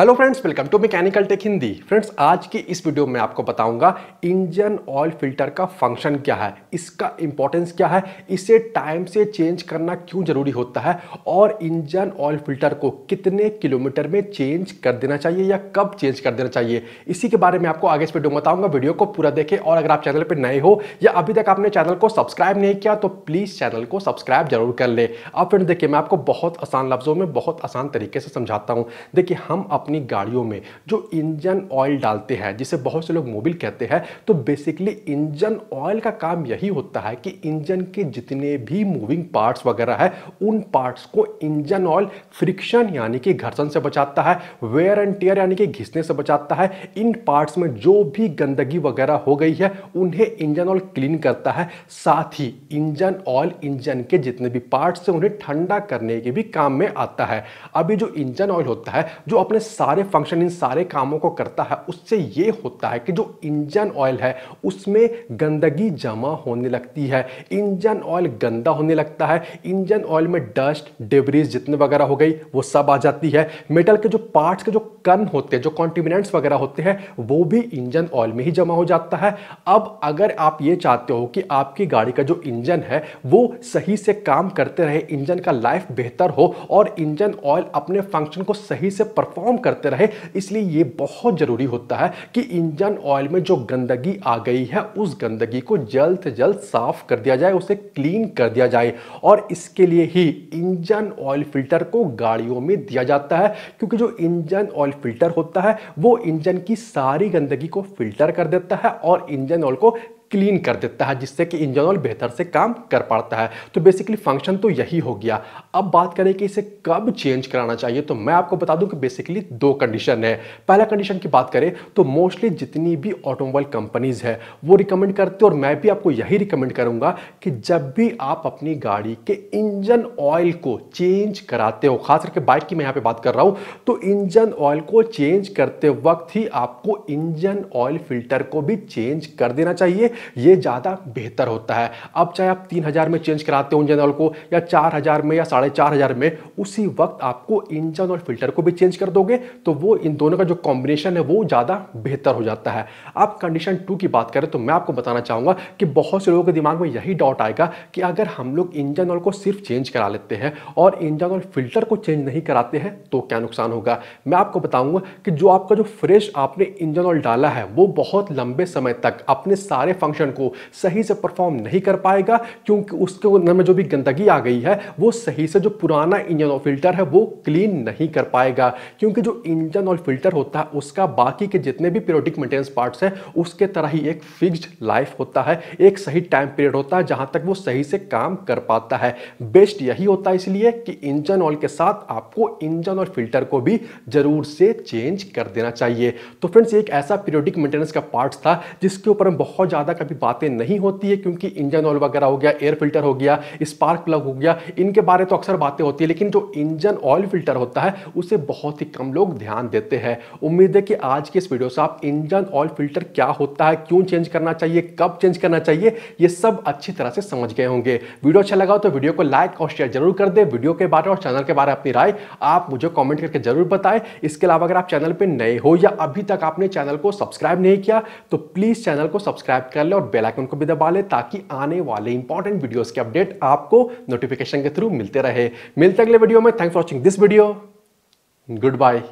hello friends welcome to mechanical tech Hindi friends आज की इस वीडियो में आपको बताऊंगा इंजन ऑयल फिल्टर का फंक्शन क्या है इसका इंपॉर्टेंस क्या है इसे टाइम से चेंज करना क्यों ज़रूरी होता है और इंजन ऑयल फिल्टर को कितने किलोमीटर में चेंज कर देना चाहिए या कब चेंज कर देना चाहिए इसी के बारे में आपको आगे इस वीडियो में बताऊँगा वीडियो को पूरा देखें और अगर आप चैनल पर नए हो या अभी तक आपने चैनल को सब्सक्राइब नहीं किया तो प्लीज़ चैनल को सब्सक्राइब जरूर कर ले अब फ्रेंड देखिए मैं आपको बहुत आसान लफ्ज़ों में बहुत आसान तरीके से समझाता हूँ देखिए हम अपने अपनी गाड़ियों में जो इंजन ऑयल डालते हैं जिसे बहुत से लोग मोबिल कहते हैं तो बेसिकली इंजन ऑयल का काम यही होता है कि इंजन के जितने भी मूविंग पार्ट्स वगैरह है उन पार्ट्स को इंजन ऑयल फ्रिक्शन यानी कि घर्षण से बचाता है वेयर एंड टेयर यानी कि घिसने से बचाता है इन पार्ट्स में जो भी गंदगी वगैरह हो गई है उन्हें इंजन ऑयल क्लीन करता है साथ ही इंजन ऑयल इंजन के जितने भी पार्ट्स हैं उन्हें ठंडा करने के भी काम में आता है अभी जो इंजन ऑयल होता है जो अपने सारे फंक्शन इन सारे कामों को करता है उससे ये होता है कि जो इंजन ऑयल है उसमें गंदगी जमा होने लगती है इंजन ऑयल गंदा होने लगता है इंजन ऑयल में डस्ट डिब्रीज जितने वगैरह हो गई वो सब आ जाती है मेटल के जो पार्ट्स के जो कन होते हैं जो कॉन्टिमिनेंट्स वगैरह होते हैं वो भी इंजन ऑयल में ही जमा हो जाता है अब अगर आप ये चाहते हो कि आपकी गाड़ी का जो इंजन है वो सही से काम करते रहे इंजन का लाइफ बेहतर हो और इंजन ऑयल अपने फंक्शन को सही से परफॉर्म करते रहे इसलिए ये बहुत ज़रूरी होता है कि इंजन ऑयल में जो गंदगी आ गई है उस गंदगी को जल्द से जल्द साफ कर दिया जाए उसे क्लीन कर दिया जाए और इसके लिए ही इंजन ऑयल फिल्टर को गाड़ियों में दिया जाता है क्योंकि जो इंजन ऑयल फिल्टर होता है वो इंजन की सारी गंदगी को फिल्टर कर देता है और इंजन ऑयल को क्लीन कर देता है जिससे कि इंजन ऑयल बेहतर से काम कर पाता है तो बेसिकली फंक्शन तो यही हो गया अब बात करें कि इसे कब चेंज कराना चाहिए तो मैं आपको बता दूं कि बेसिकली दो कंडीशन है पहला कंडीशन की बात करें तो मोस्टली जितनी भी ऑटोमोबाइल कंपनीज है वो रिकमेंड करते और मैं भी आपको यही रिकमेंड करूंगा कि जब भी आप अपनी गाड़ी के इंजन ऑयल को चेंज कराते हो खास करके बाइक की मैं यहाँ पे बात कर रहा हूँ तो इंजन ऑयल को चेंज करते वक्त ही आपको इंजन ऑयल फिल्टर को भी चेंज कर देना चाहिए ये ज़्यादा बेहतर होता है अब चाहे आप तीन हज़ार में चेंज कराते हो इंजन ऑयल को या चार हज़ार में या साढ़े चार हज़ार में उसी वक्त आपको इंजन और फिल्टर को भी चेंज कर दोगे तो वो इन दोनों का जो कॉम्बिनेशन है वो ज़्यादा बेहतर हो जाता है आप कंडीशन टू की बात करें तो मैं आपको बताना चाहूँगा कि बहुत से लोगों के दिमाग में यही डाउट आएगा कि अगर हम लोग इंजन ऑयल को सिर्फ चेंज करा लेते हैं और इंजन ऑयल फिल्टर को चेंज नहीं कराते हैं तो क्या नुकसान होगा मैं आपको बताऊँगा कि जो आपका जो फ्रेश आपने इंजन ऑयल डाला है वो बहुत लंबे समय तक अपने सारे फंक्शन फंक्शन को सही से परफॉर्म नहीं कर पाएगा क्योंकि उसके अंदर में जो भी गंदगी आ गई है वो सही से जो पुराना इंजन और फिल्टर है वो क्लीन नहीं कर पाएगा क्योंकि जो इंजन और फिल्टर होता है उसका बाकी के जितने भी पीरियोडिक मेंटेनेंस पार्ट्स हैं उसके तरह ही एक फिक्स्ड लाइफ होता है एक सही टाइम पीरियड होता है जहां तक वो सही से काम कर पाता है बेस्ट यही होता है इसलिए कि इंजन ऑयल के साथ आपको इंजन और फिल्टर को भी जरूर से चेंज कर देना चाहिए तो फ्रेंड्स एक ऐसा पीरियोडिक मेंटेनेंस का पार्ट था जिसके ऊपर हम बहुत ज़्यादा कभी बातें नहीं होती है क्योंकि इंजन ऑयल वगैरह हो गया एयर फिल्टर हो गया स्पार्क प्लग हो गया इनके बारे तो अक्सर बातें होती है लेकिन जो इंजन ऑयल फिल्टर होता है उसे बहुत ही कम लोग ध्यान देते हैं उम्मीद है कि आज के इस वीडियो से आप इंजन ऑयल फिल्टर क्या होता है क्यों चेंज करना चाहिए कब चेंज करना चाहिए ये सब अच्छी तरह से समझ गए होंगे वीडियो अच्छा लगा तो वीडियो को लाइक और शेयर जरूर कर दे वीडियो के बारे और चैनल के बारे में अपनी राय आप मुझे कॉमेंट करके जरूर बताएं इसके अलावा अगर आप चैनल पर नए हो या अभी तक आपने चैनल को सब्सक्राइब नहीं किया तो प्लीज़ चैनल को सब्सक्राइब कर लें और बेल आइकन को भी दबा ले ताकि आने वाले इंपॉर्टेंट वीडियोस के अपडेट आपको नोटिफिकेशन के थ्रू मिलते रहे मिलते अगले वीडियो में thanks for watching this video good bye